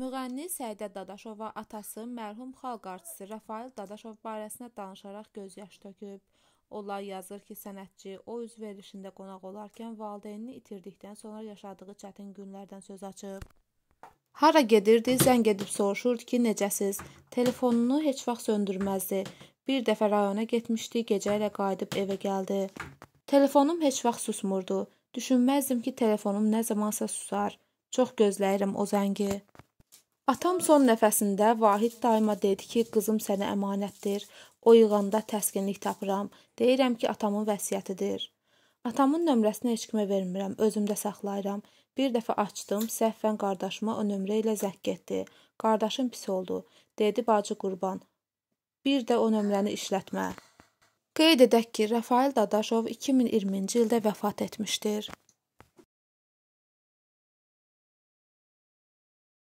Müğənni Səidə Dadaşova atası mərhum xalq artisti Rafael Dadaşov barəsində danışaraq gözyaş töküb. Onlar yazır ki, sənətçi o üz verilişində qonaq olarkən valideynini itirdikdən sonra yaşadığı çətin günlərdən söz açıb. Hara gedirdi, zəng edib soruşurdu ki, necəsiz? Telefonunu heç vaxt söndürməzdi. Bir dəfə rayona getmişdi, gecə ilə qayıdıb evə gəldi. Telefonum heç vaxt susmurdu. Düşünməzdim ki, telefonum nə zamansa susar. Çox gözləyirəm o zəngi. Atam son nəfəsində Vahid daima dedi ki, qızım sənə əmanətdir. O yığanda təskinlik tapıram. Deyirəm ki, atamın vəsiyyətidir. Atamın nömrəsini heç kimə vermirəm, özümdə saxlayıram. Bir dəfə açdım, səhvən qardaşıma o nömrə ilə zəng getdi. Qardaşım pis oldu. Dedi bacı qurban. Bir də o nömrəni işlətmə. Qeyd edək ki, Rafael Dadaşov 2020-ci ildə vəfat etmişdir.